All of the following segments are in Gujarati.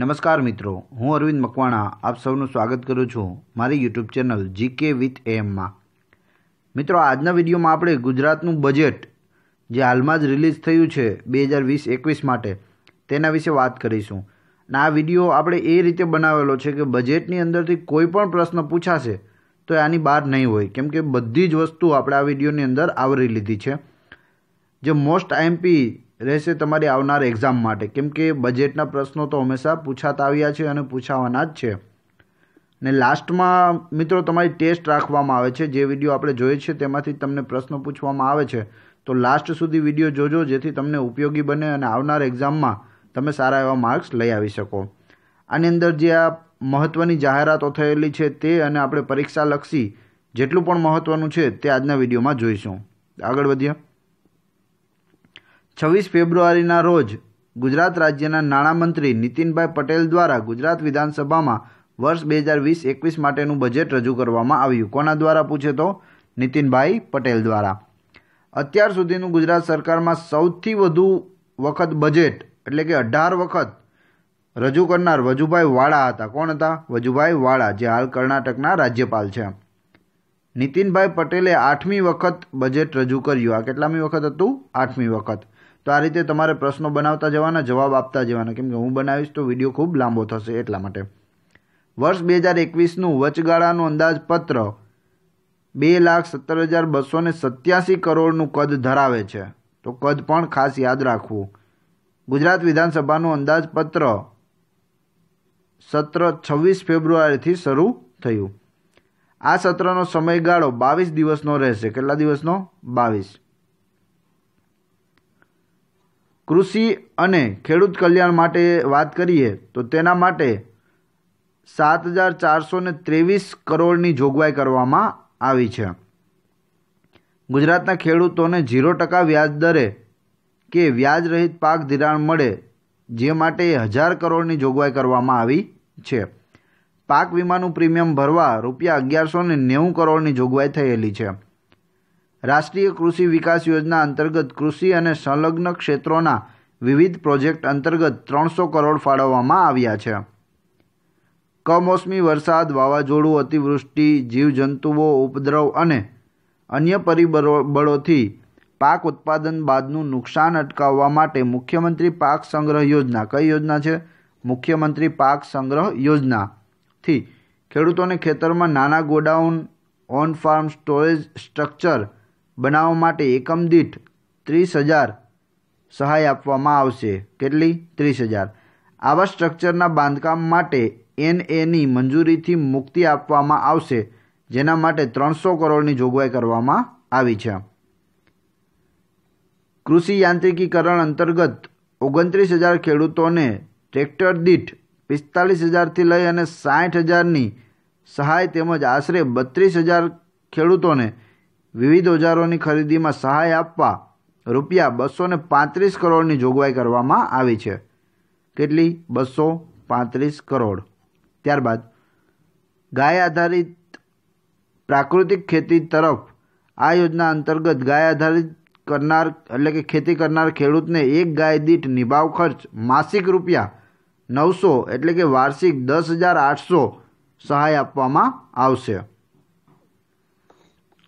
નમસ્કાર મિત્રો હું અરવિંદ મકવાણા આપ સૌનું સ્વાગત કરું છું મારી યુટ્યુબ ચેનલ જીકે વિથ એમમાં મિત્રો આજના વિડીયોમાં આપણે ગુજરાતનું બજેટ જે હાલમાં જ રિલીઝ થયું છે બે હજાર વીસ એકવીસ માટે તેના વિશે વાત કરીશું અને આ વિડીયો આપણે એ રીતે બનાવેલો છે કે બજેટની અંદરથી કોઈ પણ પ્રશ્ન પૂછાશે તો આની બહાર નહીં હોય કેમ કે બધી જ વસ્તુ આપણે આ વિડીયોની અંદર આવરી લીધી છે જે મોસ્ટ આઈએમપી રહેશે તમારી આવનાર એક્ઝામ માટે કેમ કે બજેટના પ્રશ્નો તો હંમેશા પૂછાતા આવ્યા છે અને પૂછાવાના જ છે ને લાસ્ટમાં મિત્રો તમારી ટેસ્ટ રાખવામાં આવે છે જે વિડીયો આપણે જોઈએ છે તેમાંથી તમને પ્રશ્નો પૂછવામાં આવે છે તો લાસ્ટ સુધી વિડીયો જોજો જેથી તમને ઉપયોગી બને અને આવનાર એક્ઝામમાં તમે સારા એવા માર્ક્સ લઈ આવી શકો આની અંદર જે આ મહત્ત્વની જાહેરાતો થયેલી છે તે અને આપણે પરીક્ષાલક્ષી જેટલું પણ મહત્ત્વનું છે તે આજના વિડીયોમાં જોઈશું આગળ વધીએ છવ્વીસ ફેબ્રુઆરીના રોજ ગુજરાત રાજ્યના નાણામંત્રી નીતિનભાઈ પટેલ દ્વારા ગુજરાત વિધાનસભામાં વર્ષ બે હજાર વીસ એકવીસ માટેનું બજેટ રજૂ કરવામાં આવ્યું કોના દ્વારા પૂછે તો નીતિનભાઈ પટેલ દ્વારા અત્યાર સુધીનું ગુજરાત સરકારમાં સૌથી વધુ વખત બજેટ એટલે કે અઢાર વખત રજૂ કરનાર વજુભાઈ વાળા હતા કોણ હતા વજુભાઈ વાળા જે હાલ કર્ણાટકના રાજ્યપાલ છે નીતિનભાઈ પટેલે આઠમી વખત બજેટ રજૂ કર્યું આ કેટલામી વખત હતું આઠમી વખત તો આ રીતે તમારે પ્રશ્નો બનાવતા જવાના જવાબ આપતા જવાના કેમ કે હું બનાવીશ તો વિડીયો ખૂબ લાંબો થશે એટલા માટે વર્ષ બે હજાર એકવીસનું વચગાળાનું અંદાજપત્ર બે લાખ સત્તર હજાર બસો ને સત્યાસી કરોડનું કદ ધરાવે છે તો કદ પણ ખાસ યાદ રાખવું ગુજરાત વિધાનસભાનું અંદાજપત્ર સત્ર છવ્વીસ ફેબ્રુઆરીથી શરૂ થયું આ સત્રનો સમયગાળો બાવીસ દિવસનો રહેશે કેટલા દિવસનો બાવીસ કૃષિ અને ખેડૂત કલ્યાણ માટે વાત કરીએ તો તેના માટે સાત હજાર ચારસો ને ત્રેવીસ કરોડની જોગવાઈ કરવામાં આવી છે ગુજરાતના ખેડૂતોને ઝીરો ટકા વ્યાજ દરે કે વ્યાજ રહિત પાક ધિરાણ મળે જે માટે હજાર કરોડની જોગવાઈ કરવામાં આવી છે પાક વીમાનું પ્રીમિયમ ભરવા રૂપિયા અગિયારસો ને નેવું કરોડની જોગવાઈ થયેલી છે રાષ્ટ્રીય કૃષિ વિકાસ યોજના અંતર્ગત કૃષિ અને સંલગ્ન ક્ષેત્રોના વિવિધ પ્રોજેક્ટ અંતર્ગત ત્રણસો કરોડ ફાળવવામાં આવ્યા છે કમોસમી વરસાદ વાવાઝોડું અતિવૃષ્ટિ જીવજંતુઓ ઉપદ્રવ અને અન્ય પરિબળોથી પાક ઉત્પાદન બાદનું નુકસાન અટકાવવા માટે મુખ્યમંત્રી પાક સંગ્રહ યોજના કઈ યોજના છે મુખ્યમંત્રી પાક સંગ્રહ યોજનાથી ખેડૂતોને ખેતરમાં નાના godown on farm storage structure બનાવવા માટે એકમ દીઠ ત્રીસ હજાર સહાય આપવામાં આવશે કેટલી ત્રીસ હજાર આવા સ્ટ્રક્ચરના બાંધકામ માટે એન એની મંજૂરીથી મુક્તિ આપવામાં આવશે જેના માટે ત્રણસો કરોડની જોગવાઈ કરવામાં આવી છે કૃષિ યાંત્રિકીકરણ અંતર્ગત ઓગણત્રીસ હજાર ખેડૂતોને ટ્રેક્ટર દીઠ પિસ્તાલીસ હજારથી લઈ અને સાઠ હજારની સહાય તેમજ આશરે બત્રીસ હજાર ખેડૂતોને વિવિધ ઓજારોની ખરીદીમાં સહાય આપવા રૂપિયા બસો ને પાંત્રીસ કરોડની જોગવાઈ કરવામાં આવી છે કેટલી બસો પાંત્રીસ કરોડ ત્યારબાદ ગાય આધારિત પ્રાકૃતિક ખેતી તરફ આ યોજના અંતર્ગત ગાય આધારિત કરનાર એટલે કે ખેતી કરનાર ખેડૂતને એક ગાય દીઠ નિભાવ ખર્ચ માસિક રૂપિયા નવસો એટલે કે વાર્ષિક દસ હજાર આઠસો સહાય આપવામાં આવશે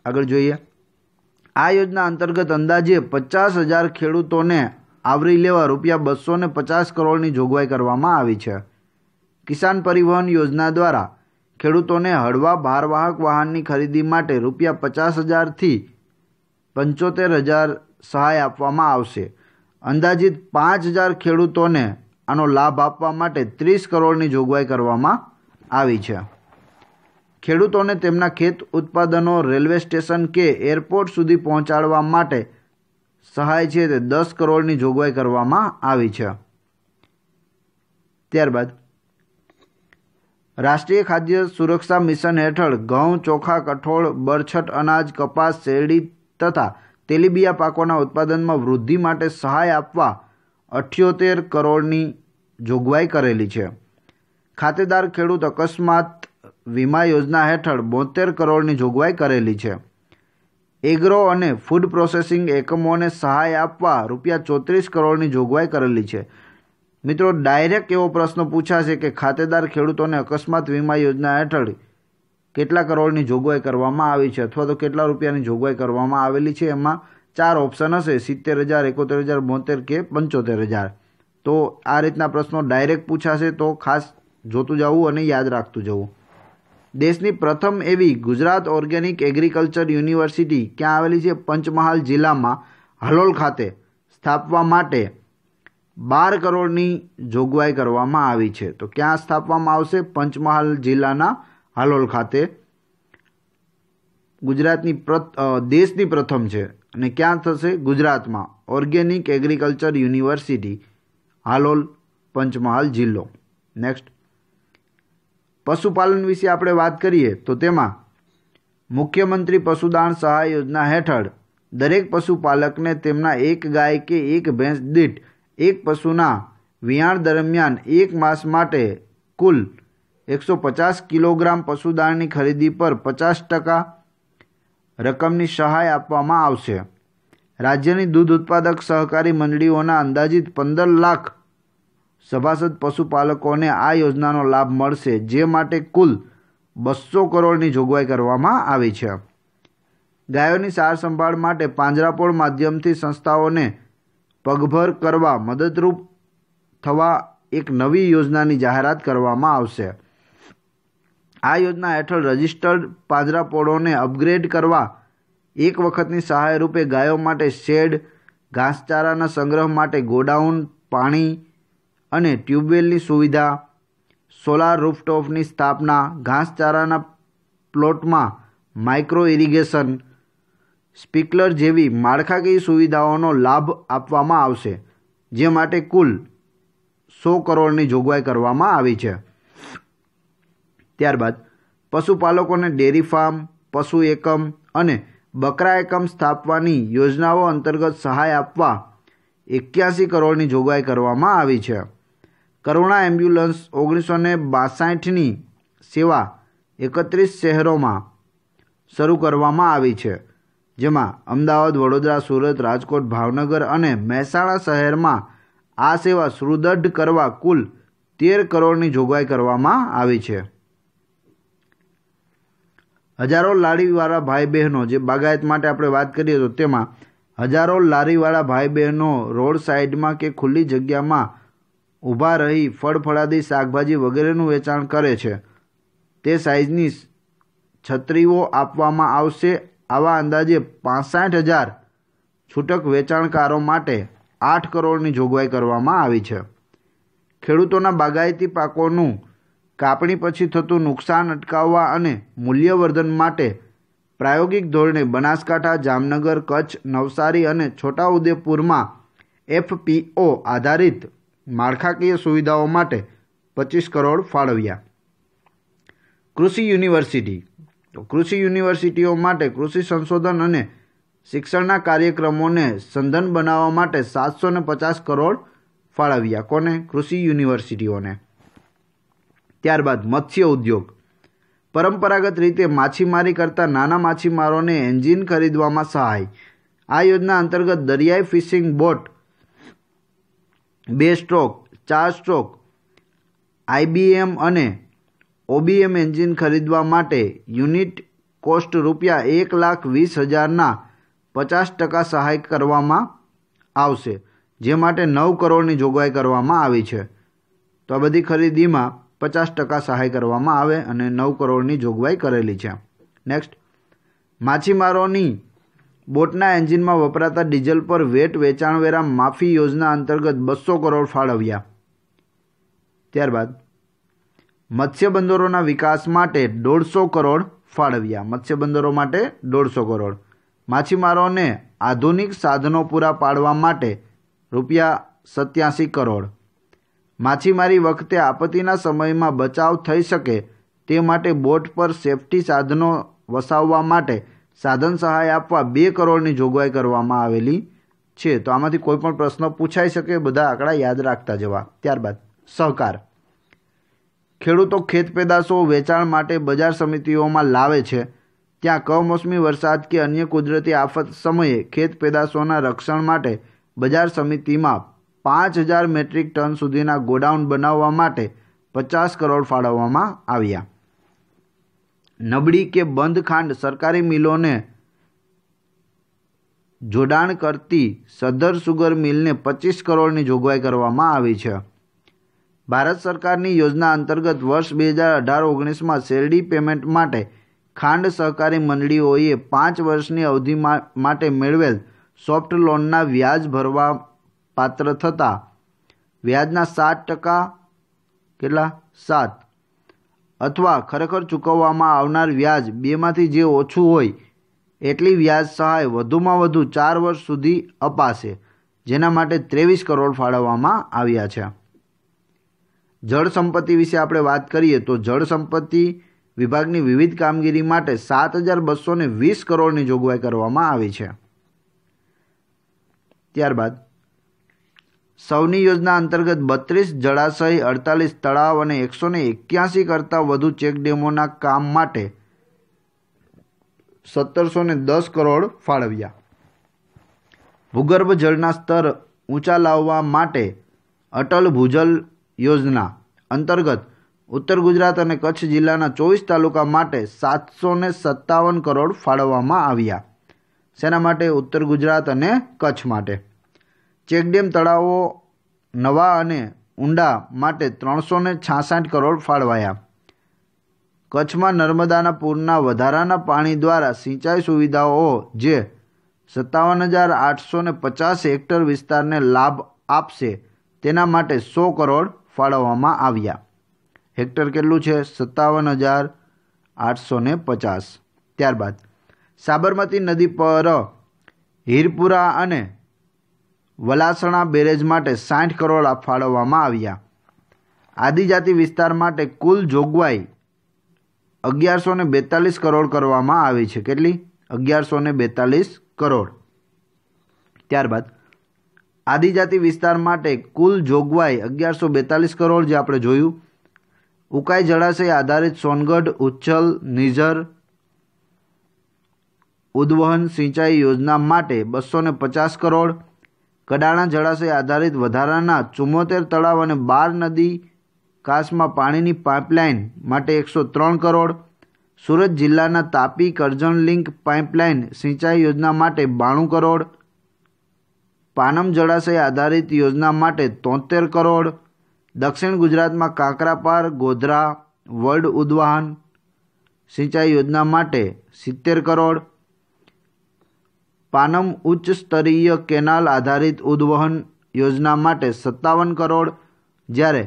આગળ જોઈએ આ યોજના અંતર્ગત અંદાજે પચાસ હજાર ખેડૂતોને આવરી લેવા રૂપિયા બસો ને પચાસ કરોડની જોગવાઈ કરવામાં આવી છે કિસાન પરિવહન યોજના દ્વારા ખેડૂતોને હળવા ભારવાહક વાહનની ખરીદી માટે રૂપિયા પચાસ હજારથી પંચોતેર હજાર સહાય આપવામાં આવશે અંદાજિત પાંચ હજાર ખેડૂતોને આનો લાભ આપવા માટે ત્રીસ કરોડની જોગવાઈ કરવામાં આવી છે ખેડૂતોને તેમના ખેત ઉત્પાદનો રેલવે સ્ટેશન કે એરપોર્ટ સુધી પહોંચાડવા માટે સહાય છે તે દસ કરોડની જોગવાઈ કરવામાં આવી છે ત્યારબાદ રાષ્ટ્રીય ખાદ્ય સુરક્ષા મિશન હેઠળ ઘઉં ચોખા કઠોળ બરછટ અનાજ કપાસ શેરડી તથા તેલીબિયા પાકોના ઉત્પાદનમાં વૃદ્ધિ માટે સહાય આપવા અઠ્યોતેર કરોડની જોગવાઈ કરેલી છે ખાતેદાર ખેડૂત અકસ્માત વીમા યોજના હેઠળ બોતેર કરોડની જોગવાઈ કરેલી છે એગ્રો અને ફૂડ પ્રોસેસિંગ એકમોને સહાય આપવા રૂપિયા ચોત્રીસ કરોડની જોગવાઈ કરેલી છે મિત્રો ડાયરેક્ટ એવો પ્રશ્ન પૂછાશે કે ખાતેદાર ખેડૂતોને અકસ્માત વીમા યોજના હેઠળ કેટલા કરોડની જોગવાઈ કરવામાં આવી છે અથવા તો કેટલા રૂપિયાની જોગવાઈ કરવામાં આવેલી છે એમાં ચાર ઓપ્શન હશે સિત્તેર હજાર એકોતેર હજાર બોતેર કે પંચોતેર હજાર તો આ રીતના પ્રશ્નો ડાયરેક્ટ પૂછાશે તો ખાસ જોતું જવું અને યાદ રાખતું જવું દેશની પ્રથમ એવી ગુજરાત ઓર્ગેનિક એગ્રીકલ્ચર યુનિવર્સિટી ક્યાં આવેલી છે પંચમહાલ જિલ્લામાં હલોલ ખાતે સ્થાપવા માટે બાર કરોડની જોગવાઈ કરવામાં આવી છે તો ક્યાં સ્થાપવામાં આવશે પંચમહાલ જિલ્લાના હાલોલ ખાતે ગુજરાતની દેશની પ્રથમ છે અને ક્યાં થશે ગુજરાતમાં organic agriculture university Halol Panchmahal જિલ્લો નેક્સ્ટ પશુપાલન વિશે આપણે વાત કરીએ તો તેમાં મુખ્યમંત્રી પશુદાન સહાય યોજના હેઠળ દરેક પશુપાલકને તેમના એક ગાય કે એક ભેંસ દીઠ એક પશુના વિયાણ દરમિયાન એક માસ માટે કુલ એકસો પચાસ કિલોગ્રામ પશુદાણની ખરીદી પર પચાસ ટકા રકમની સહાય આપવામાં આવશે રાજ્યની દૂધ ઉત્પાદક સહકારી મંડળીઓના અંદાજિત પંદર લાખ સભાસદ પશુપાલકોને આ યોજનાનો લાભ મળશે જે માટે કુલ બસો કરોડની જોગવાઈ કરવામાં આવી છે ગાયોની સાર સંભાળ માટે પાંજરાપોળ માધ્યમથી સંસ્થાઓને પગભર કરવા મદદરૂપ થવા એક નવી યોજનાની જાહેરાત કરવામાં આવશે આ યોજના હેઠળ રજિસ્ટર્ડ પાંજરાપોળોને અપગ્રેડ કરવા એક વખતની સહાય રૂપે ગાયો માટે શેડ ઘાસચારાના સંગ્રહ માટે ગોડાઉન પાણી અને ટ્યુબવેલની સુવિધા સોલાર રૂફટોપની સ્થાપના ઘાસચારાના પ્લોટમાં માઇક્રો ઇરિગેશન સ્પીકલર જેવી માળખાકીય સુવિધાઓનો લાભ આપવામાં આવશે જે માટે કુલ સો કરોડની જોગવાઈ કરવામાં આવી છે ત્યારબાદ પશુપાલકોને ડેરી ફાર્મ પશુ એકમ અને બકરા એકમ સ્થાપવાની યોજનાઓ અંતર્ગત સહાય આપવા એક્યાસી કરોડની જોગવાઈ કરવામાં આવી છે કરુણા એમ્બ્યુલન્સ ઓગણીસો ને બાસાઠની સેવા એકત્રીસ શહેરોમાં શરૂ કરવામાં આવી છે જેમાં અમદાવાદ વડોદરા સુરત રાજકોટ ભાવનગર અને મહેસાણા શહેરમાં આ સેવા સુદૃઢ કરવા કુલ તેર કરોડની જોગવાઈ કરવામાં આવી છે હજારો લારીવાળા ભાઈ બહેનો જે બાગાયત માટે આપણે વાત કરીએ તો તેમાં હજારો લારીવાળા ભાઈ બહેનો રોડ સાઈડમાં કે ખુલ્લી જગ્યામાં ઊભા રહી ફળ ફળાદી શાકભાજી વગેરેનું વેચાણ કરે છે તે સાઇઝની છત્રીઓ આપવામાં આવશે આવા અંદાજે પાંસઠ હજાર છૂટક વેચાણકારો માટે આઠ કરોડની જોગવાઈ કરવામાં આવી છે ખેડૂતોના બાગાયતી પાકોનું કાપણી પછી થતું નુકસાન અટકાવવા અને મૂલ્યવર્ધન માટે પ્રાયોગિક ધોરણે બનાસકાંઠા જામનગર કચ્છ નવસારી અને છોટાઉદેપુરમાં એફપીઓ આધારિત માળખાકીય સુવિધાઓ માટે પચીસ કરોડ ફાળવ્યા કૃષિ યુનિવર્સિટી તો કૃષિ યુનિવર્સિટીઓ માટે કૃષિ સંશોધન અને શિક્ષણના કાર્યક્રમોને સંધન બનાવવા માટે સાતસો ને પચાસ કરોડ ફાળવ્યા કોને કૃષિ યુનિવર્સિટીઓને ત્યારબાદ મત્સ્ય ઉદ્યોગ પરંપરાગત રીતે માછીમારી કરતા નાના માછીમારોને એન્જિન ખરીદવામાં સહાય આ યોજના અંતર્ગત દરિયાઈ ફિશિંગ બોટ બે સ્ટ્રોક ચાર સ્ટ્રોક આઈબીએમ અને ઓબીએમ એન્જિન ખરીદવા માટે યુનિટ કોસ્ટ રૂપિયા એક લાખ વીસ હજારના પચાસ ટકા સહાય કરવામાં આવશે જે માટે નવ કરોડની જોગવાઈ કરવામાં આવી છે તો આ બધી ખરીદીમાં પચાસ ટકા સહાય કરવામાં આવે અને નવ કરોડની જોગવાઈ કરેલી છે નેક્સ્ટ માછીમારોની બોટના એન્જિનમાં વપરાતા ડીઝલ પર વેટ વેચાણવેરા માફી યોજના અંતર્ગત બસો કરોડ ફાળવ્યા ત્યારબાદ મત્સ્ય બંદરોના વિકાસ માટે દોઢસો કરોડ ફાળવ્યા મત્સ્ય બંદરો માટે દોઢસો કરોડ માછીમારોને આધુનિક સાધનો પૂરા પાડવા માટે રૂપિયા સત્યાસી કરોડ માછીમારી વખતે આપત્તિના સમયમાં બચાવ થઈ શકે તે માટે બોટ પર સેફટી સાધનો વસાવવા માટે સાધન સહાય આપવા બે કરોડની જોગવાઈ કરવામાં આવેલી છે તો આમાંથી કોઈ પણ પ્રશ્ન પૂછાઈ શકે બધા આંકડા યાદ રાખતા જવા ત્યારબાદ સહકાર ખેડૂતો ખેત પેદાશો વેચાણ માટે બજાર સમિતિઓમાં લાવે છે ત્યાં કમોસમી વરસાદ કે અન્ય કુદરતી આફત સમયે ખેત પેદાશોના રક્ષણ માટે બજાર સમિતિમાં પાંચ હજાર મેટ્રિક ટન સુધીના ગોડાઉન બનાવવા માટે પચાસ કરોડ ફાળવવામાં આવ્યા નબળી કે બંધ ખાંડ સરકારી મિલોને જોડાણ કરતી સદર સુગર મિલને પચીસ કરોડની જોગવાઈ કરવામાં આવી છે ભારત સરકારની યોજના અંતર્ગત વર્ષ બે હજાર અઢાર ઓગણીસમાં શેરડી પેમેન્ટ માટે ખાંડ સહકારી મંડળીઓએ પાંચ વર્ષની અવધિ માટે મેળવેલ સોફ્ટ લોનના વ્યાજ ભરવા પાત્ર થતાં વ્યાજના સાત ટકા કેટલા સાત અથવા ખરેખર ચૂકવવામાં આવનાર વ્યાજ બેમાંથી જે ઓછું હોય એટલી વ્યાજ સહાય વધુમાં વધુ ચાર વર્ષ સુધી અપાશે જેના માટે ત્રેવીસ કરોડ ફાળવવામાં આવ્યા છે જળ સંપત્તિ વિશે આપણે વાત કરીએ તો જળ સંપત્તિ વિભાગની વિવિધ કામગીરી માટે સાત હજાર બસો વીસ કરોડની જોગવાઈ કરવામાં આવી છે ત્યારબાદ સૌની યોજના અંતર્ગત બત્રીસ જળાશય અડતાલીસ તળાવ અને એકસો ને એક્યાસી કરતાં વધુ ચેકડેમોના કામ માટે સત્તરસો ને દસ કરોડ ફાળવ્યા ભૂગર્ભ જળના સ્તર ઊંચા લાવવા માટે અટલ ભૂજલ યોજના અંતર્ગત ઉત્તર ગુજરાત અને કચ્છ જિલ્લાના ચોવીસ તાલુકા માટે સાતસો ને સત્તાવન કરોડ ફાળવવામાં આવ્યા શેના માટે ઉત્તર ગુજરાત અને કચ્છ માટે ચેકડેમ તળાવો નવા અને ઊંડા માટે ત્રણસો ને છાસઠ કરોડ ફાળવાયા કચ્છમાં નર્મદાના પૂરના વધારાના પાણી દ્વારા સિંચાઈ સુવિધાઓ જે સત્તાવન હજાર આઠસો ને પચાસ હેક્ટર વિસ્તારને લાભ આપશે તેના માટે સો કરોડ ફાળવવામાં આવ્યા હેક્ટર કેટલું છે સત્તાવન હજાર આઠસો ને પચાસ ત્યારબાદ સાબરમતી નદી પર હીરપુરા અને વલાસણા બેરેજ માટે સાઠ કરોડ ફાળવવામાં આવ્યા આદિજાતિ વિસ્તાર માટે કુલ જોગવાઈ અગિયારસો ને બેતાલીસ કરોડ કરવામાં આવી છે કેટલી અગિયારસો ને બેતાલીસ કરોડ ત્યારબાદ આદિજાતિ વિસ્તાર માટે કુલ જોગવાઈ અગિયારસો બેતાલીસ કરોડ જે આપણે જોયું ઉકાઈ જળાશય આધારિત સોનગઢ ઉચ્છલ નિઝર ઉદ્વહન સિંચાઈ યોજના માટે બસો પચાસ કરોડ કડાણા જળાશય આધારિત વધારાના ચુમ્મોતેર તળાવ અને બાર નદી કાશમાં પાણીની પાઇપલાઇન માટે એકસો ત્રણ કરોડ સુરત જિલ્લાના તાપી કરજણ લિંક પાઇપલાઇન સિંચાઈ યોજના માટે બાણું કરોડ પાનમ જળાશય આધારિત યોજના માટે તોતેર કરોડ દક્ષિણ ગુજરાતમાં કાંકરાપાર ગોધરા વર્લ્ડ ઉદ્વાહન સિંચાઈ યોજના માટે સિત્તેર કરોડ પાનમ ઉચ્ચ સ્તરીય કેનાલ આધારિત ઉદ્વહન યોજના માટે સત્તાવન કરોડ જ્યારે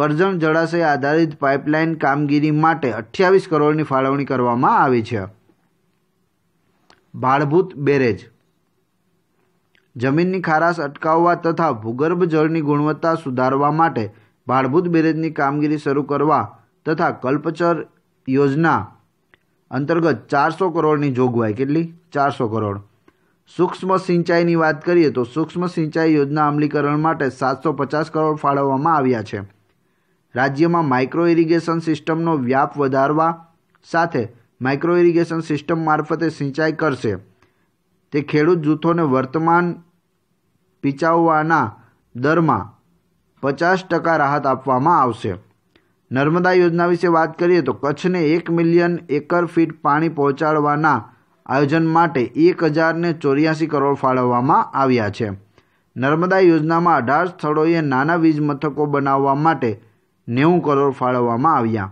કરજણ જળાશય આધારિત પાઇપલાઇન કામગીરી માટે અઠ્યાવીસ કરોડની ફાળવણી કરવામાં આવી છે ભાળભૂત બેરેજ જમીનની ખારાશ અટકાવવા તથા ભૂગર્ભ જળની ગુણવત્તા સુધારવા માટે ભાળભૂત બેરેજની કામગીરી શરૂ કરવા તથા કલ્પચર યોજના અંતર્ગત ચારસો કરોડની જોગવાઈ કેટલી ચારસો કરોડ સૂક્ષ્મ સિંચાઈની વાત કરીએ તો સૂક્ષ્મ સિંચાઈ યોજના અમલીકરણ માટે સાતસો પચાસ કરોડ ફાળવવામાં આવ્યા છે રાજ્યમાં માઇક્રો ઇરિગેશન સિસ્ટમનો વ્યાપ વધારવા સાથે માઇક્રો ઇરિગેશન સિસ્ટમ મારફતે સિંચાઈ કરશે તે ખેડૂત જૂથોને વર્તમાન પિચાવવાના દરમાં પચાસ ટકા રાહત આપવામાં આવશે નર્મદા યોજના વિશે વાત કરીએ તો કચ્છને એક મિલિયન એકર ફીટ પાણી પહોંચાડવાના આયોજન માટે એક હજારને ચોર્યાસી કરોડ ફાળવવામાં આવ્યા છે નર્મદા યોજનામાં અઢાર સ્થળોએ નાના વીજ મથકો બનાવવા માટે નેવું કરોડ ફાળવવામાં આવ્યા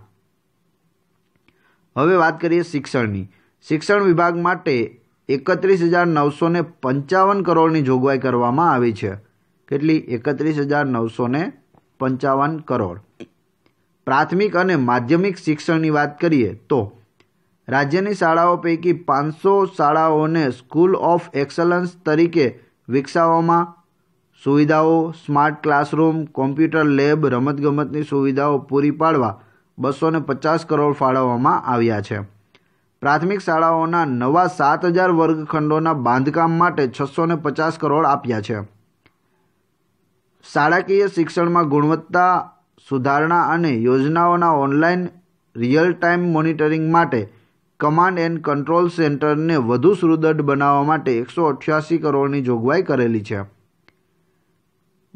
હવે વાત કરીએ શિક્ષણની શિક્ષણ વિભાગ માટે એકત્રીસ હજાર નવસો પંચાવન કરોડની જોગવાઈ કરવામાં આવી છે કેટલી એકત્રીસ હજાર નવસો પંચાવન કરોડ પ્રાથમિક અને માધ્યમિક શિક્ષણની વાત કરીએ તો રાજ્યની શાળાઓ પૈકી પાંચસો શાળાઓને સ્કૂલ ઓફ એક્સલન્સ તરીકે વિકસાવવામાં સુવિધાઓ સ્માર્ટ ક્લાસરૂમ કોમ્પ્યુટર લેબ રમતગમતની સુવિધાઓ પૂરી પાડવા બસો પચાસ કરોડ ફાળવવામાં આવ્યા છે પ્રાથમિક શાળાઓના નવા સાત હજાર વર્ગખંડોના બાંધકામ માટે છસો પચાસ કરોડ આપ્યા છે શાળાકીય શિક્ષણમાં ગુણવત્તા સુધારણા અને યોજનાઓના ઓનલાઈન રિયલ ટાઈમ મોનિટરિંગ માટે કમાન્ડ એન્ડ કંટ્રોલ સેન્ટરને વધુ સુદૃઢ બનાવવા માટે એકસો અઠ્યાસી કરોડની જોગવાઈ કરેલી છે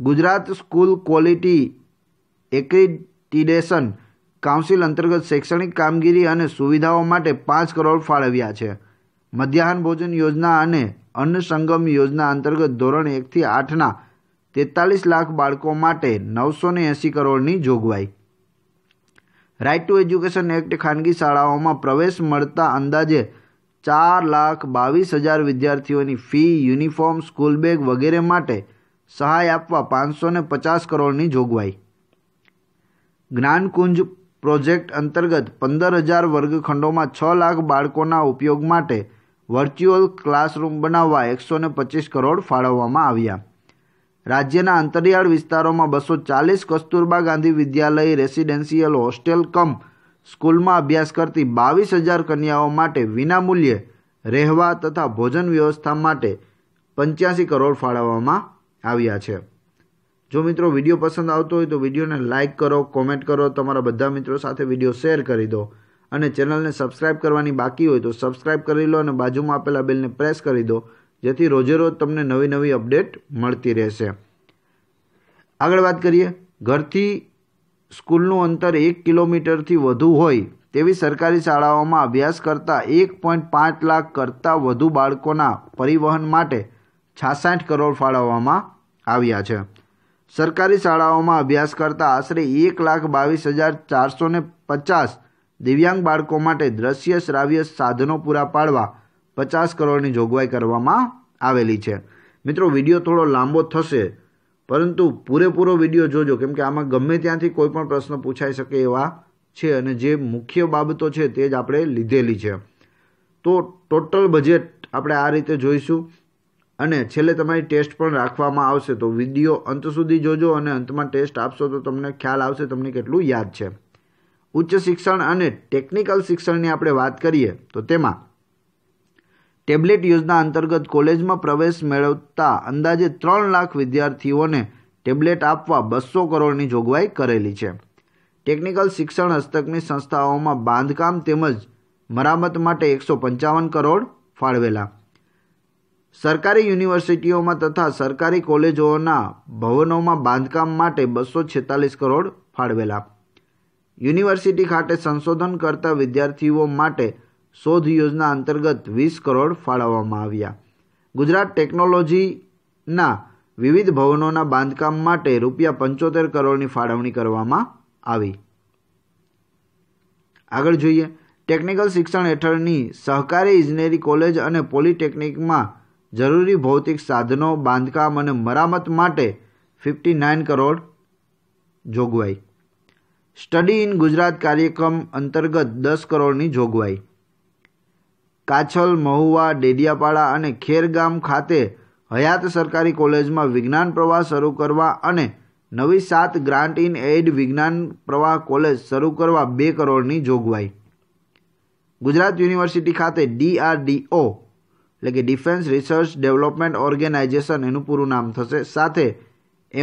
Gujarat school quality accreditation council અંતર્ગત શૈક્ષણિક કામગીરી અને સુવિધાઓ માટે પાંચ કરોડ ફાળવ્યા છે મધ્યાહન ભોજન યોજના અને અન્ન સંગમ યોજના અંતર્ગત ધોરણ એકથી આઠના તેતાલીસ લાખ બાળકો માટે નવસો એંસી કરોડની જોગવાઈ રાઇટ ટુ એજ્યુકેશન એક્ટ ખાનગી શાળાઓમાં પ્રવેશ મળતા અંદાજે ચાર લાખ બાવીસ હજાર વિદ્યાર્થીઓની ફી યુનિફોર્મ સ્કૂલ બેગ વગેરે માટે સહાય આપવા પાંચસો ને પચાસ કરોડની જોગવાઈ જ્ઞાનકુંજ પ્રોજેક્ટ અંતર્ગત પંદર હજાર વર્ગખંડોમાં છ લાખ બાળકોના ઉપયોગ માટે વર્ચ્યુઅલ ક્લાસરૂમ બનાવવા એકસો ને પચીસ કરોડ ફાળવવામાં આવ્યા રાજ્યના અંતરિયાળ વિસ્તારોમાં બસો ચાલીસ Kasturba Gandhi Vidyalaya residential hostel cum સ્કૂલમાં અભ્યાસ કરતી બાવીસ હજાર કન્યાઓ માટે વિનામૂલ્યે રહેવા તથા ભોજન વ્યવસ્થા માટે પંચ્યાસી કરોડ ફાળવવામાં આવ્યા છે જો મિત્રો વિડીયો પસંદ આવતો હોય તો વિડીયોને લાઇક કરો કોમેન્ટ કરો તમારા બધા મિત્રો સાથે વિડીયો શેર કરી દો અને ચેનલને સબસ્ક્રાઇબ કરવાની બાકી હોય તો સબસ્ક્રાઇબ કરી લો અને બાજુમાં આપેલા બેલને પ્રેસ કરી દો જેથી રોજેરોજ તમને નવી નવી અપડેટ મળતી રહેશે આગળ વાત કરીએ ઘરથી સ્કૂલનું અંતર એક કિલોમીટરથી વધુ હોય તેવી સરકારી શાળાઓમાં અભ્યાસ કરતા એક પોઈન્ટ પાંચ લાખ કરતાં વધુ બાળકોના પરિવહન માટે છાસઠ કરોડ ફાળવવામાં આવ્યા છે સરકારી શાળાઓમાં અભ્યાસ કરતા આશરે એક લાખ બાવીસ હજાર ચારસો પચાસ દિવ્યાંગ બાળકો માટે દ્રશ્ય શ્રાવ્ય સાધનો પૂરા પાડવા પચાસ કરોડની જોગવાઈ કરવામાં આવેલી છે મિત્રો વિડીયો થોડો લાંબો થશે પરંતુ પૂરેપૂરો વિડીયો જોજો કેમ કે આમાં ગમે ત્યાંથી કોઈ પણ પ્રશ્ન પૂછાઈ શકે એવા છે અને જે મુખ્ય બાબતો છે તે જ આપણે લીધેલી છે તો ટોટલ બજેટ આપણે આ રીતે જોઈશું અને છેલ્લે તમારી ટેસ્ટ પણ રાખવામાં આવશે તો વિડીયો અંત સુધી જોજો અને અંતમાં ટેસ્ટ આપશો તો તમને ખ્યાલ આવશે તમને કેટલું યાદ છે ઉચ્ચ શિક્ષણ અને ટેકનિકલ શિક્ષણની આપણે વાત કરીએ તો તેમાં ટેબ્લેટ યોજના અંતર્ગત કોલેજમાં પ્રવેશ મેળવતા અંદાજે ત્રણ લાખ વિદ્યાર્થીઓને ટેબ્લેટ આપવા બસો કરોડની જોગવાઈ કરેલી છે ટેકનિકલ શિક્ષણ હસ્તકની સંસ્થાઓમાં બાંધકામ તેમજ મરામત માટે એકસો પંચાવન કરોડ ફાળવેલા સરકારી યુનિવર્સિટીઓમાં તથા સરકારી કોલેજોના ભવનોમાં બાંધકામ માટે બસો છેતાલીસ કરોડ ફાળવેલા યુનિવર્સિટી ખાતે સંશોધન કરતા વિદ્યાર્થીઓ માટે શોધ યોજના અંતર્ગત વીસ કરોડ ફાળવવામાં આવ્યા ગુજરાત ટેકનોલોજીના વિવિધ ભવનોના બાંધકામ માટે રૂપિયા પંચોતેર કરોડની ફાળવણી કરવામાં આવી આગળ જોઈએ ટેકનિકલ શિક્ષણ હેઠળની સહકારી ઇજનેરી કોલેજ અને પોલિટેકનિકમાં જરૂરી ભૌતિક સાધનો બાંધકામ અને મરામત માટે ફિફ્ટી નાઇન કરોડ જોગવાઈ સ્ટડી ઇન ગુજરાત કાર્યક્રમ અંતર્ગત દસ કરોડની જોગવાઈ કાછલ મહુવા ડેડિયાપાડા અને ખેરગામ ખાતે હયાત સરકારી કોલેજમાં વિજ્ઞાન પ્રવાહ શરૂ કરવા અને નવી સાત ગ્રાન્ટ ઇન એડ વિજ્ઞાન પ્રવાહ કોલેજ શરૂ કરવા બે કરોડની જોગવાઈ ગુજરાત યુનિવર્સિટી ખાતે ડીઆરડીઓ એટલે કે ડિફેન્સ રિસર્ચ ડેવલપમેન્ટ ઓર્ગેનાઇઝેશન એનું પૂરું નામ થશે સાથે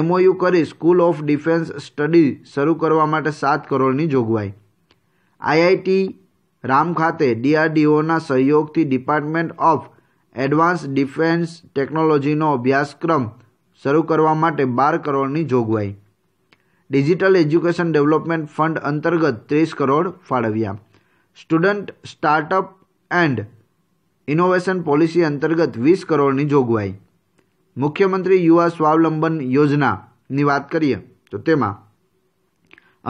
એમઓયુ કરી સ્કૂલ ઓફ ડિફેન્સ સ્ટડી શરૂ કરવા માટે સાત કરોડની જોગવાઈ આઈઆઈટી રામ ખાતે ડીઆરડીઓના સહયોગથી ડિપાર્ટમેન્ટ ઓફ એડવાન્સ ડિફેન્સ ટેકનોલોજીનો અભ્યાસક્રમ શરૂ કરવા માટે બાર કરોડની જોગવાઈ ડિજિટલ એજ્યુકેશન ડેવલપમેન્ટ ફંડ અંતર્ગત ત્રીસ કરોડ ફાળવ્યા student startup and innovation policy અંતર્ગત વીસ કરોડની જોગવાઈ મુખ્યમંત્રી યુવા સ્વાવલંબન યોજનાની વાત કરીએ તો તેમાં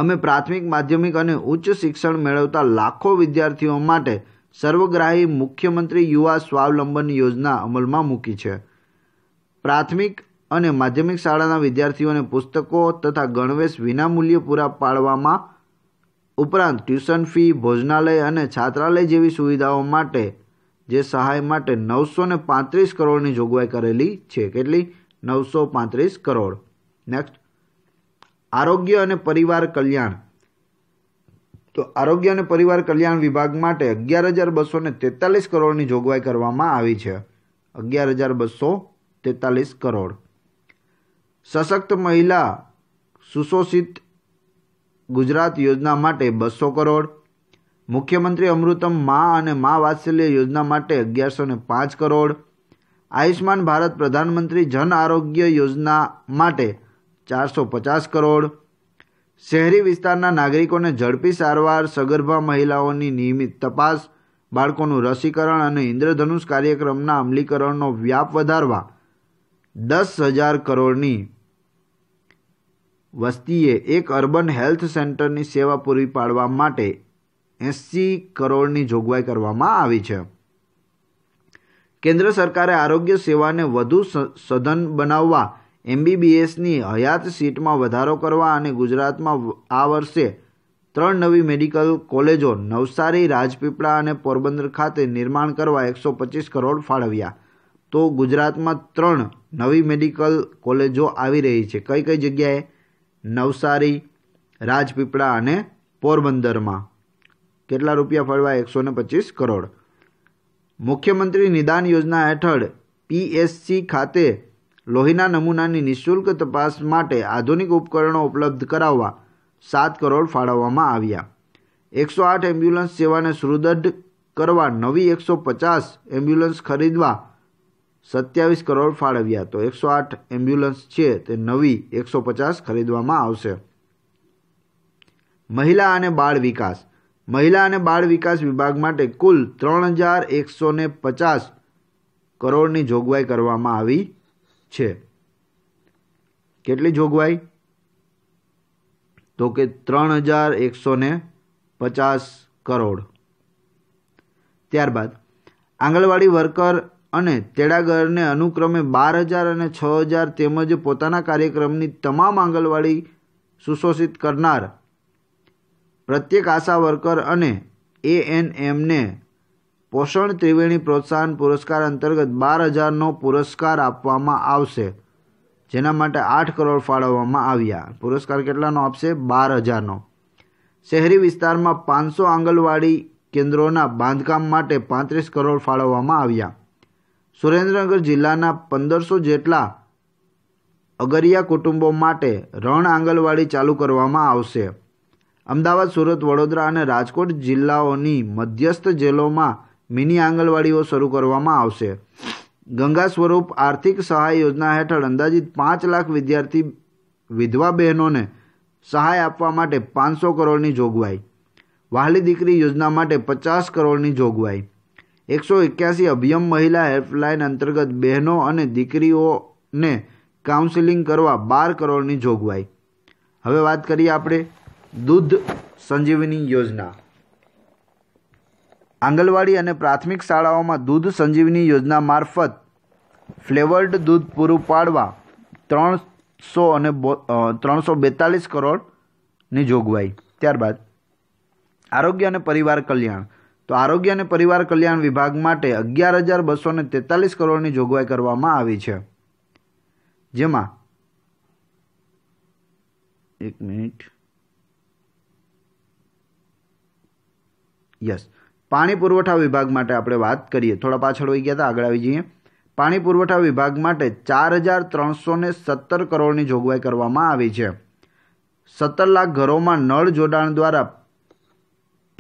અમે પ્રાથમિક માધ્યમિક અને ઉચ્ચ શિક્ષણ મેળવતા લાખો વિદ્યાર્થીઓ માટે સર્વગ્રાહી મુખ્યમંત્રી યુવા સ્વાવલંબન યોજના અમલમાં મૂકી છે પ્રાથમિક અને માધ્યમિક શાળાના વિદ્યાર્થીઓને પુસ્તકો તથા ગણવેશ વિનામૂલ્ય પૂરા પાડવામાં ઉપરાંત ટ્યુશન ફી ભોજનાલય અને છાત્રાલય જેવી સુવિધાઓ માટે જે સહાય માટે નવસો ને પાંત્રીસ કરોડની જોગવાઈ કરેલી છે કેટલી નવસો પાંત્રીસ કરોડ નેક્સ્ટ આરોગ્ય અને પરિવાર કલ્યાણ તો આરોગ્ય અને પરિવાર કલ્યાણ વિભાગ માટે અગિયાર હજાર બસો ને તેતાલીસ કરોડની જોગવાઈ કરવામાં આવી છે અગિયાર હજાર બસો તેતાલીસ કરોડ સશક્ત મહિલા સુશોષિત ગુજરાત યોજના માટે બસો કરોડ મુખ્યમંત્રી અમૃતમ મા અને મા વાત્સલ્ય યોજના માટે અગિયારસો ને પાંચ કરોડ આયુષ્માન ભારત પ્રધાનમંત્રી જન આરોગ્ય યોજના માટે ચારસો પચાસ કરોડ શહેરી વિસ્તારના નાગરિકોને ઝડપી સારવાર સગર્ભા મહિલાઓની નિયમિત તપાસ બાળકોનું રસીકરણ અને ઇન્દ્રધનુષ કાર્યક્રમના અમલીકરણનો વ્યાપ વધારવા દસ હજાર કરોડની વસ્તીએ એક અર્બન હેલ્થ સેન્ટરની સેવા પૂરી પાડવા માટે એંસી કરોડની જોગવાઈ કરવામાં આવી છે કેન્દ્ર સરકારે આરોગ્ય સેવાને વધુ સઘન બનાવવા એમબીબીએસની હયાત સીટમાં વધારો કરવા અને ગુજરાતમાં આ વર્ષે ત્રણ નવી મેડિકલ કોલેજો નવસારી રાજપીપળા અને પોરબંદર ખાતે નિર્માણ કરવા એકસો પચીસ કરોડ ફાળવ્યા તો ગુજરાતમાં ત્રણ નવી મેડિકલ કોલેજો આવી રહી છે કઈ કઈ જગ્યાએ નવસારી રાજપીપળા અને પોરબંદરમાં કેટલા રૂપિયા ફાળવા એકસો ને પચીસ કરોડ મુખ્યમંત્રી નિદાન યોજના હેઠળ પીએસસી ખાતે લોહીના નમૂનાની નિઃશુલ્ક તપાસ માટે આધુનિક ઉપકરણો ઉપલબ્ધ કરાવવા સાત કરોડ ફાળવવામાં આવ્યા એકસો આઠ એમ્બ્યુલન્સ સેવાને સુદૃઢ કરવા નવી એકસો પચાસ એમ્બ્યુલન્સ ખરીદવા સત્યાવીસ કરોડ ફાળવ્યા તો એકસો આઠ એમ્બ્યુલન્સ છે તે નવી એકસો પચાસ ખરીદવામાં આવશે મહિલા અને બાળ વિકાસ મહિલા અને બાળ વિકાસ વિભાગ માટે કુલ ત્રણ હજાર એકસો પચાસ કરોડની જોગવાઈ કરવામાં આવી છે કેટલી જોગવાઈ તો કે ત્રણ હજાર એકસો ને પચાસ કરોડ ત્યારબાદ આંગણવાડી વર્કર અને તેડાગરને અનુક્રમે બાર હજાર અને છ હજાર તેમજ પોતાના કાર્યક્રમની તમામ આંગણવાડી સુશોષિત કરનાર પ્રત્યેક આશા વર્કર અને એ એન એમને પોષણ ત્રિવેણી પ્રોત્સાહન પુરસ્કાર અંતર્ગત બાર હજારનો પુરસ્કાર આપવામાં આવશે જેના માટે આઠ કરોડ ફાળવવામાં આવ્યા પુરસ્કાર કેટલાનો આપશે બાર હજારનો શહેરી વિસ્તારમાં પાંચસો આંગણવાડી કેન્દ્રોના બાંધકામ માટે પાંત્રીસ કરોડ ફાળવવામાં આવ્યા સુરેન્દ્રનગર જિલ્લાના પંદરસો જેટલા અગરિયા કુટુંબો માટે રણ આંગણવાડી ચાલુ કરવામાં આવશે અમદાવાદ સુરત વડોદરા અને રાજકોટ જિલ્લાઓની મધ્યસ્થ જેલોમાં મિની આંગણવાડીઓ શરૂ કરવામાં આવશે ગંગા સ્વરૂપ આર્થિક સહાય યોજના હેઠળ અંદાજિત પાંચ લાખ વિદ્યાર્થી વિધવા બહેનોને સહાય આપવા માટે પાંચસો કરોડની જોગવાઈ વહાલી દીકરી યોજના માટે પચાસ કરોડની જોગવાઈ એકસો એક્યાસી અભિયમ મહિલા હેલ્પલાઇન અંતર્ગત બહેનો અને દીકરીઓને કાઉન્સિલિંગ કરવા બાર કરોડની જોગવાઈ હવે વાત કરીએ આપણે દૂધ સંજીવની યોજના આંગણવાડી અને પ્રાથમિક શાળાઓમાં દૂધ સંજીવની યોજના મારફત ફ્લેવર્ડ દૂધ પૂરું પાડવા ત્રણસો અને ત્રણસો બેતાલીસ કરોડની જોગવાઈ ત્યારબાદ આરોગ્ય અને પરિવાર કલ્યાણ તો આરોગ્ય અને પરિવાર કલ્યાણ વિભાગ માટે અગિયાર હજાર બસો ને તેતાલીસ કરોડની જોગવાઈ કરવામાં આવી છે જેમાં એક મિનિટ યસ પાણી પુરવઠા વિભાગ માટે આપણે વાત કરીએ થોડા પાછળ વહી ગયા હતા આગળ આવી જઈએ પાણી પુરવઠા વિભાગ માટે ચાર હજાર ત્રણસો સત્તર કરોડની જોગવાઈ કરવામાં આવી છે સત્તર લાખ ઘરોમાં નળ જોડાણ દ્વારા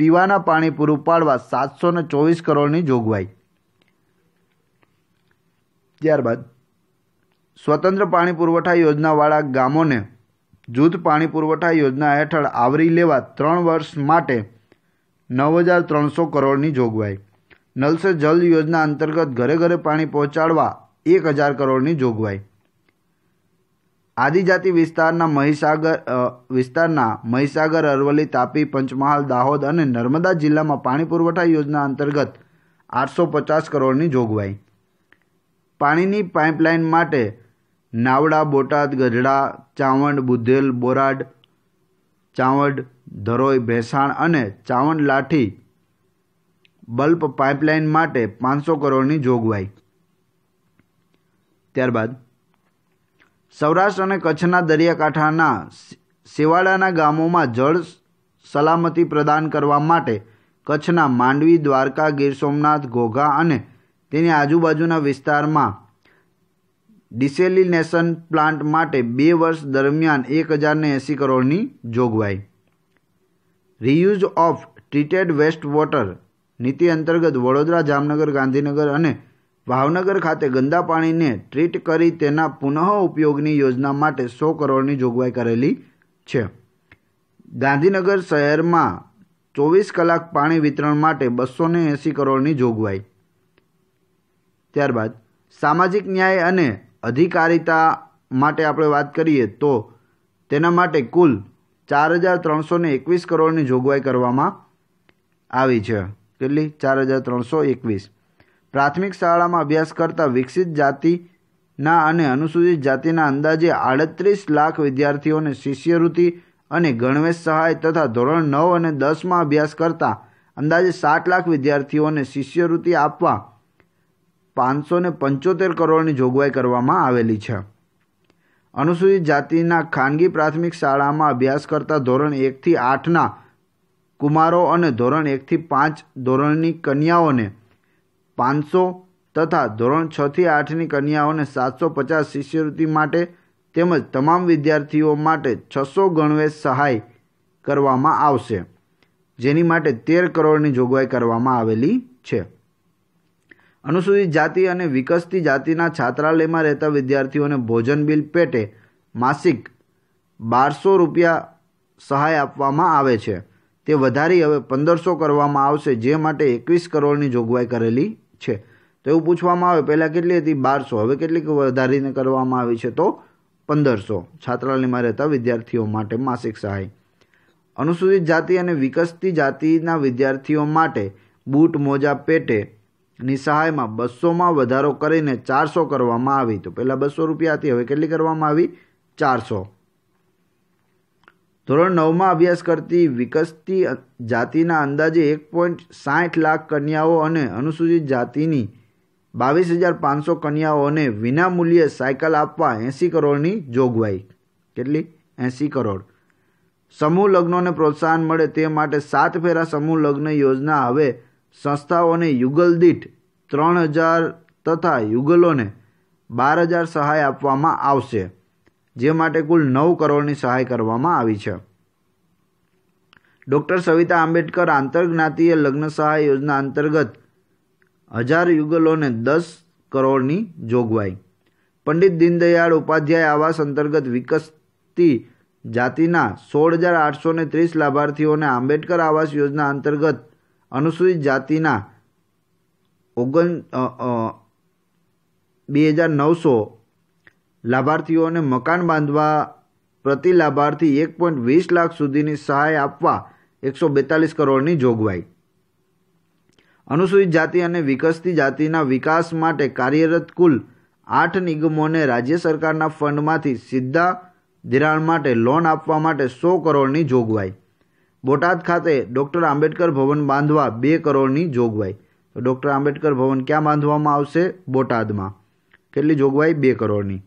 પીવાના પાણી પૂરું પાડવા સાતસો ને ચોવીસ કરોડની જોગવાઈ ત્યારબાદ સ્વતંત્ર પાણી પુરવઠા યોજનાવાળા ગામોને જૂથ પાણી પુરવઠા યોજના હેઠળ આવરી લેવા ત્રણ વર્ષ માટે નવ હજાર ત્રણસો કરોડની જોગવાઈ નલ સે જલ યોજના અંતર્ગત ઘરે ઘરે પાણી પહોંચાડવા એક હજાર કરોડની જોગવાઈ આદિજાતિ વિસ્તારના મહીસાગર વિસ્તારના મહીસાગર અરવલ્લી તાપી પંચમહાલ દાહોદ અને નર્મદા જિલ્લામાં પાણી પુરવઠા યોજના અંતર્ગત આઠસો પચાસ કરોડની જોગવાઈ પાણીની પાઇપલાઇન માટે નાવડા બોટાદ ગઢડા ચાવંડ બુધેલ બોરાડ ચાવંડ ધરોઈ ભેસાણ અને ચાવંડ લાઠી બલ્બ પાઇપલાઇન માટે પાંચસો કરોડની જોગવાઈ ત્યારબાદ સૌરાષ્ટ્ર અને કચ્છના દરિયાકાંઠાના શેવાડાના ગામોમાં જળ સલામતી પ્રદાન કરવા માટે કચ્છના માંડવી દ્વારકા ગીર સોમનાથ ઘોઘા અને તેની આજુબાજુના વિસ્તારમાં ડિસેલિનેશન પ્લાન્ટ માટે બે વર્ષ દરમિયાન એક હજારને એંસી કરોડની જોગવાઈ reuse of treated waste water નીતિ અંતર્ગત વડોદરા જામનગર ગાંધીનગર અને ભાવનગર ખાતે ગંદા પાણીને ટ્રીટ કરી તેના પુનઃ ઉપયોગની યોજના માટે સો કરોડની જોગવાઈ કરેલી છે ગાંધીનગર શહેરમાં ચોવીસ કલાક પાણી વિતરણ માટે બસો ને એંસી કરોડની જોગવાઈ ત્યારબાદ સામાજિક ન્યાય અને અધિકારિતા માટે આપણે વાત કરીએ તો તેના માટે કુલ ચાર હજાર ત્રણસો એકવીસ કરોડની જોગવાઈ કરવામાં આવી છે કેટલી ચાર હજાર ત્રણસો એકવીસ પ્રાથમિક શાળામાં અભ્યાસ કરતા વિકસિત જાતિના અને અનુસૂચિત જાતિના અંદાજે આડત્રીસ લાખ વિદ્યાર્થીઓને શિષ્યવૃત્તિ અને ગણવેશ સહાય તથા ધોરણ નવ અને દસમાં અભ્યાસ કરતા અંદાજે સાત લાખ વિદ્યાર્થીઓને શિષ્યવૃત્તિ આપવા પાંચસો પંચોતેર કરોડની જોગવાઈ કરવામાં આવેલી છે અનુસૂચિત જાતિના ખાનગી પ્રાથમિક શાળામાં અભ્યાસ કરતા ધોરણ એકથી આઠના કુમારો અને ધોરણ એકથી પાંચ ધોરણની કન્યાઓને પાંચસો તથા ધોરણ છથી આઠની કન્યાઓને સાતસો પચાસ શિષ્યવૃત્તિ માટે તેમજ તમામ વિદ્યાર્થીઓ માટે છસો ગણવેશ સહાય કરવામાં આવશે જેની માટે તેર કરોડની જોગવાઈ કરવામાં આવેલી છે અનુસૂચિત જાતિ અને વિકસતી જાતિના છાત્રાલયમાં રહેતા વિદ્યાર્થીઓને ભોજન બિલ પેટે માસિક બારસો રૂપિયા સહાય આપવામાં આવે છે તે વધારી હવે પંદરસો કરવામાં આવશે જે માટે એકવીસ કરોડની જોગવાઈ કરેલી છે તો એવું પૂછવામાં આવે પહેલાં કેટલી હતી બારસો હવે કેટલી વધારીને કરવામાં આવી છે તો પંદરસો છાત્રાલયમાં રહેતા વિદ્યાર્થીઓ માટે માસિક સહાય અનુસૂચિત જાતિ અને વિકસતી જાતિના વિદ્યાર્થીઓ માટે બૂટ મોજા પેટે ની સહાયમાં બસોમાં વધારો કરીને ચારસો કરવામાં આવી તો પહેલાં બસો રૂપિયા હતી હવે કેટલી કરવામાં આવી ચારસો ધોરણ નવમાં અભ્યાસ કરતી વિકસતી જાતિના અંદાજે એક પોઈન્ટ સાઠ લાખ કન્યાઓ અને અનુસૂચિત જાતિની બાવીસ હજાર પાંચસો કન્યાઓને વિનામૂલ્યે સાયકલ આપવા એંસી કરોડની જોગવાઈ કેટલી એંસી કરોડ સમૂહ લગ્નોને પ્રોત્સાહન મળે તે માટે સાત ફેરા સમૂહ લગ્ન યોજના હવે સંસ્થાઓને યુગલ દીઠ ત્રણ હજાર તથા યુગલોને બાર હજાર સહાય આપવામાં આવશે જે માટે કુલ નવ કરોડની સહાય કરવામાં આવી છે ડૉક્ટર સવિતા આંબેડકર આંતરજ્ઞાતીય લગ્ન સહાય યોજના અંતર્ગત હજાર યુગલોને દસ કરોડની જોગવાઈ પંડિત દીનદયાળ ઉપાધ્યાય આવાસ અંતર્ગત વિકસતી જાતિના સોળ હજાર આઠસો ત્રીસ લાભાર્થીઓને આંબેડકર આવાસ યોજના અંતર્ગત અનુસૂચિત જાતિના ઓગણ બે હજાર નવસો લાભાર્થીઓને મકાન બાંધવા પ્રતિ લાભાર્થી એક પોઈન્ટ વીસ લાખ સુધીની સહાય આપવા એકસો બેતાલીસ કરોડની જોગવાઈ અનુસૂચિત જાતિ અને વિકસતી જાતિના વિકાસ માટે કાર્યરત કુલ આઠ નિગમોને રાજ્ય સરકારના ફંડમાંથી સીધા ધિરાણ માટે લોન આપવા માટે સો કરોડની જોગવાઈ બોટાદ ખાતે ડૉક્ટર આંબેડકર ભવન બાંધવા બે કરોડની જોગવાઈ તો ડૉક્ટર આંબેડકર ભવન ક્યાં બાંધવામાં આવશે બોટાદમાં કેટલી જોગવાઈ બે કરોડની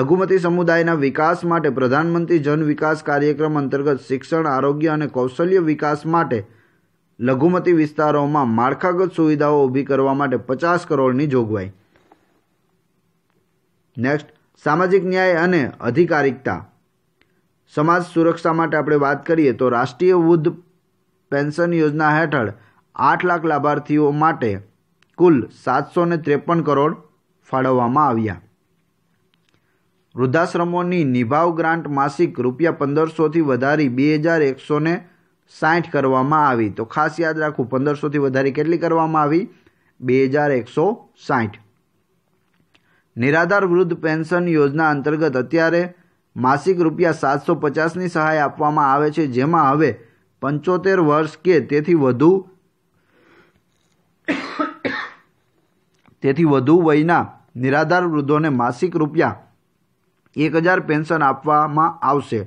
લઘુમતી સમુદાયના વિકાસ માટે પ્રધાનમંત્રી જન વિકાસ કાર્યક્રમ અંતર્ગત શિક્ષણ આરોગ્ય અને કૌશલ્ય વિકાસ માટે લઘુમતી વિસ્તારોમાં માળખાગત સુવિધાઓ ઊભી કરવા માટે પચાસ કરોડની જોગવાઈ નેક્સ્ટ સામાજિક ન્યાય અને અધિકારિકતા સમાજ સુરક્ષા માટે આપણે વાત કરીએ તો રાષ્ટ્રીય વૃદ્ધ પેન્શન યોજના હેઠળ આઠ લાખ લાભાર્થીઓ માટે કુલ સાતસો ત્રેપન કરોડ ફાળવવામાં આવ્યા વૃદ્ધાશ્રમોની નિભાવ ગ્રાન્ટ માસિક રૂપિયા પંદરસોથી વધારી બે હજાર એકસોને સાઠ કરવામાં આવી તો ખાસ યાદ રાખવું પંદરસોથી વધારી કેટલી કરવામાં આવી બે હજાર એકસો સાઠ નિરાધાર વૃદ્ધ પેન્શન યોજના અંતર્ગત અત્યારે માસિક રૂપિયા સાતસો પચાસની સહાય આપવામાં આવે છે જેમાં હવે પંચોતેર વર્ષ કે તેથી વધુ તેથી વધુ વયના નિરાધાર વૃદ્ધોને માસિક રૂપિયા એક હજાર પેન્શન આપવામાં આવશે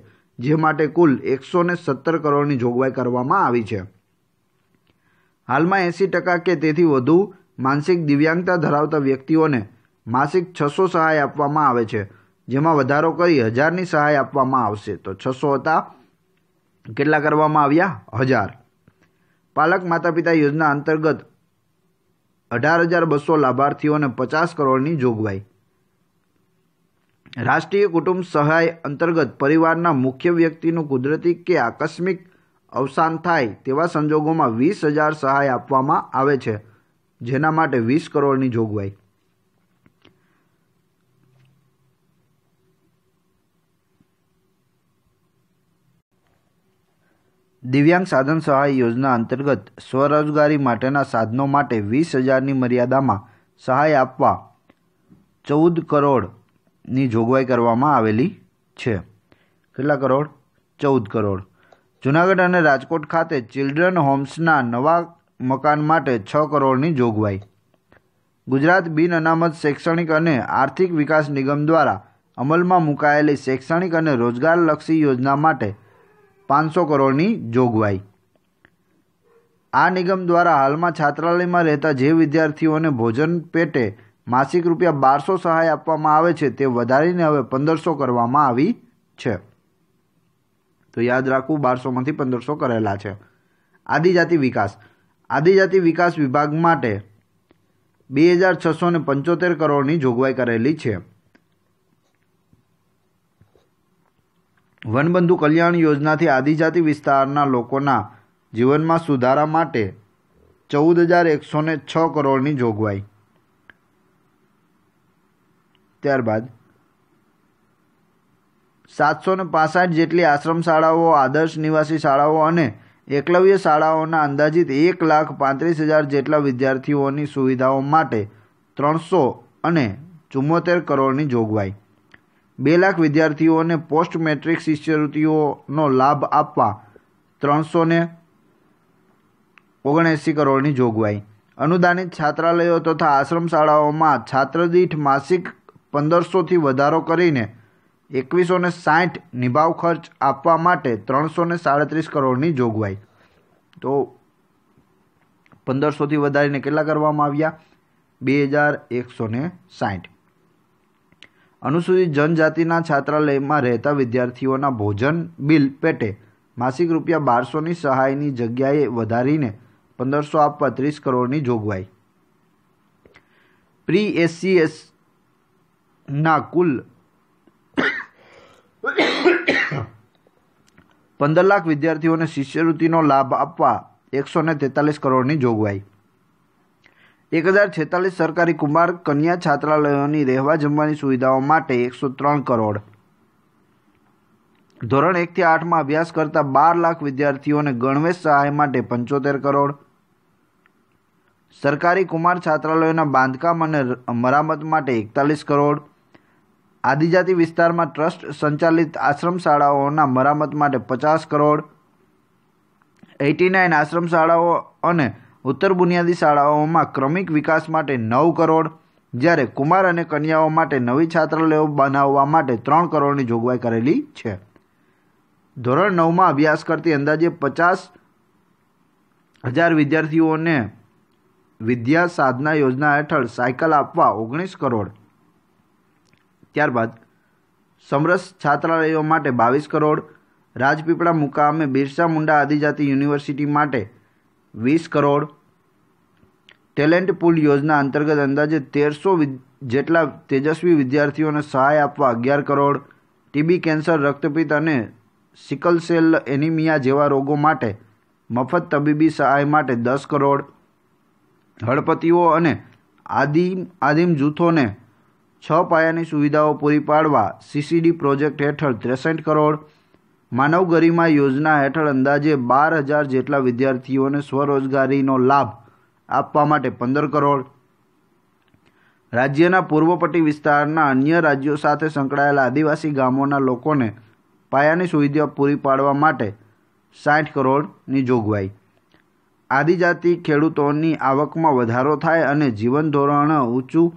જે માટે કુલ એકસો ને સત્તર કરોડની જોગવાઈ કરવામાં આવી છે હાલમાં એંસી ટકા કે તેથી વધુ માનસિક દિવ્યાંગતા ધરાવતા વ્યક્તિઓને માસિક છસો સહાય આપવામાં આવે છે જેમાં વધારો કરી હજારની સહાય આપવામાં આવશે તો છસો હતા કેટલા કરવામાં આવ્યા હજાર પાલક માતા પિતા યોજના અંતર્ગત અઢાર હજાર બસો લાભાર્થીઓને પચાસ કરોડની જોગવાઈ રાષ્ટ્રીય કુટુંબ સહાય અંતર્ગત પરિવારના મુખ્ય વ્યક્તિનું કુદરતી કે આકસ્મિક અવસાન થાય તેવા સંજોગોમાં વીસ હજાર સહાય આપવામાં આવે છે જેના માટે વીસ કરોડની જોગવાઈ દિવ્યાંગ સાધન સહાય યોજના અંતર્ગત સ્વરોજગારી માટેના સાધનો માટે વીસ હજારની મર્યાદામાં સહાય આપવા ચૌદ કરોડની જોગવાઈ કરવામાં આવેલી છે કેટલા કરોડ ચૌદ કરોડ જૂનાગઢ અને રાજકોટ ખાતે ચિલ્ડ્રન હોમ્સના નવા મકાન માટે છ કરોડની જોગવાઈ ગુજરાત બિન અનામત શૈક્ષણિક અને આર્થિક વિકાસ નિગમ દ્વારા અમલમાં મુકાયેલી શૈક્ષણિક અને રોજગારલક્ષી યોજના માટે પાંચસો કરોડની જોગવાઈ આ નિગમ દ્વારા હાલમાં છાત્રાલયમાં રહેતા જે વિદ્યાર્થીઓને ભોજન પેટે માસિક રૂપિયા બારસો સહાય આપવામાં આવે છે તે વધારીને હવે પંદરસો કરવામાં આવી છે તો યાદ રાખવું બારસોમાંથી પંદરસો કરેલા છે આદિજાતિ વિકાસ આદિજાતિ વિકાસ વિભાગ માટે બે હજાર છસો ને પંચોતેર કરોડની જોગવાઈ કરેલી છે વનબંધુ કલ્યાણ યોજનાથી આદિજાતિ વિસ્તારના લોકોના જીવનમાં સુધારા માટે ચૌદ હજાર એકસો ને છ કરોડની જોગવાઈ ત્યારબાદ સાતસો ને પાસઠ જેટલી આશ્રમ શાળાઓ આદર્શ નિવાસી શાળાઓ અને એકલવ્ય શાળાઓના અંદાજિત એક લાખ પાંત્રીસ હજાર જેટલા વિદ્યાર્થીઓની સુવિધાઓ માટે ત્રણસો અને ચુમ્મોતેર કરોડની જોગવાઈ બે લાખ વિદ્યાર્થીઓને પોસ્ટ મેટ્રિક શિષ્યવૃત્તિઓનો લાભ આપવા ત્રણસો ને ઓગણએંસી કરોડની જોગવાઈ અનુદાનિત છાત્રાલયો તથા આશ્રમ શાળાઓમાં છાત્રદીઠ માસિક પંદરસોથી વધારો કરીને એકવીસો ને સાઠ નિભાવ ખર્ચ આપવા માટે ત્રણસો ને સાડત્રીસ કરોડની જોગવાઈ તો પંદરસોથી વધારીને કેટલા કરવામાં આવ્યા બે હજાર એકસો ને સાઠ અનુસૂચિત જનજાતિના છાત્રાલયમાં રહેતા વિદ્યાર્થીઓના ભોજન બિલ પેટે માસિક રૂપિયા બારસોની સહાયની જગ્યાએ વધારીને પંદરસો આપવા ત્રીસ કરોડની જોગવાઈ પ્રી એસસીએસના કુલ પંદર લાખ વિદ્યાર્થીઓને શિષ્યવૃત્તિનો લાભ આપવા એકસો ને તેતાલીસ કરોડની જોગવાઈ એક હજાર છેતાલીસ સરકારી કુમાર કન્યા છાત્રાલયોની રહેવા જમવાની સુવિધાઓ માટે એકસો ત્રણ કરોડ ધોરણ એકથી આઠમાં અભ્યાસ કરતા બાર લાખ વિદ્યાર્થીઓને ગણવેશ સહાય માટે પંચોતેર કરોડ સરકારી કુમાર છાત્રાલયોના બાંધકામ અને મરામત માટે એકતાલીસ કરોડ આદિજાતિ વિસ્તારમાં ટ્રસ્ટ સંચાલિત આશ્રમ શાળાઓના મરામત માટે પચાસ કરોડ એટી નાઇન આશ્રમ શાળાઓ અને ઉત્તર બુનિયાદી શાળાઓમાં ક્રમિક વિકાસ માટે નવ કરોડ જ્યારે કુમાર અને કન્યાઓ માટે નવી છાત્રાલયો બનાવવા માટે ત્રણ કરોડની જોગવાઈ કરેલી છે ધોરણ નવમાં અભ્યાસ કરતી અંદાજે પચાસ હજાર વિદ્યાર્થીઓને વિદ્યા સાધના યોજના હેઠળ સાયકલ આપવા ઓગણીસ કરોડ ત્યારબાદ સમરસ છાત્રાલયો માટે બાવીસ કરોડ રાજપીપળા મુકામે બિરસા મુંડા આદિજાતિ યુનિવર્સિટી માટે વીસ કરોડ ટેલેન્ટ પુલ યોજના અંતર્ગત અંદાજે તેરસો જેટલા તેજસ્વી વિદ્યાર્થીઓને સહાય આપવા અગિયાર કરોડ ટીબી કેન્સર રક્તપિત્ત અને સિકલ સેલ એનિમિયા જેવા રોગો માટે મફત તબીબી સહાય માટે દસ કરોડ હળપતિઓ અને આદિમ આદિમ જૂથોને છ પાયાની સુવિધાઓ પૂરી પાડવા સીસીડી પ્રોજેક્ટ હેઠળ ત્રેસઠ કરોડ માનવ ગરિમા યોજના હેઠળ અંદાજે બાર હજાર જેટલા વિદ્યાર્થીઓને સ્વરોજગારીનો લાભ આપવા માટે પંદર કરોડ રાજ્યના પૂર્વપટ્ટી વિસ્તારના અન્ય રાજ્યો સાથે સંકળાયેલા આદિવાસી ગામોના લોકોને પાયાની સુવિધા પૂરી પાડવા માટે સાઠ કરોડની જોગવાઈ આદિજાતિ ખેડૂતોની આવકમાં વધારો થાય અને જીવનધોરણ ઊંચું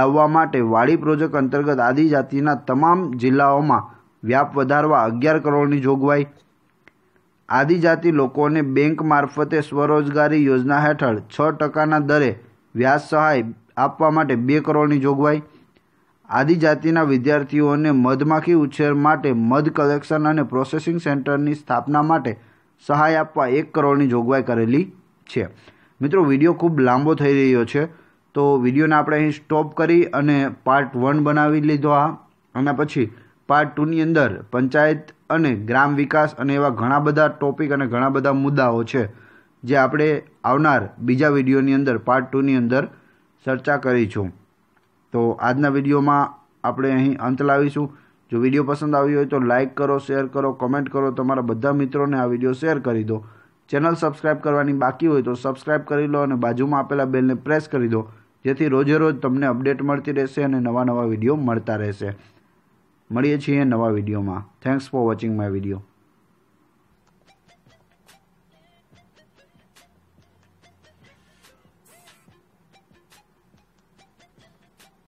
લાવવા માટે વાડી પ્રોજેક્ટ અંતર્ગત આદિજાતિના તમામ જિલ્લાઓમાં વ્યાપ વધારવા અગિયાર કરોડની જોગવાઈ આદિજાતિ લોકોને બેંક મારફતે સ્વરોજગારી યોજના હેઠળ છ ટકાના દરે વ્યાજ સહાય આપવા માટે બે કરોડની જોગવાઈ આદિજાતિના વિદ્યાર્થીઓને મધમાખી ઉછેર માટે મધ કલેક્શન અને પ્રોસેસિંગ સેન્ટરની સ્થાપના માટે સહાય આપવા એક કરોડની જોગવાઈ કરેલી છે મિત્રો વિડીયો ખૂબ લાંબો થઈ રહ્યો છે તો વિડીયોને આપણે અહીં સ્ટોપ કરી અને પાર્ટ વન બનાવી લીધો આ અને પછી પાર્ટ ટુની અંદર પંચાયત અને ગ્રામ વિકાસ અને એવા ઘણા બધા ટોપિક અને ઘણા બધા મુદ્દાઓ છે જે આપણે આવનાર બીજા વિડીયોની અંદર પાર્ટ ટુની અંદર ચર્ચા કરીશું તો આજના વિડીયોમાં આપણે અહીં અંત લાવીશું જો વિડીયો પસંદ આવ્યો હોય તો લાઇક કરો શેર કરો કમેન્ટ કરો તમારા બધા મિત્રોને આ વિડીયો શેર કરી દો ચેનલ સબસ્ક્રાઇબ કરવાની બાકી હોય તો સબસ્ક્રાઇબ કરી લો અને બાજુમાં આપેલા બેલને પ્રેસ કરી દો જેથી રોજે રોજ તમને અપડેટ મળતી રહેશે અને નવા નવા વિડીયો મળતા રહેશે મળીએ છીએ નવા વિડીયોમાં thanks for watching my video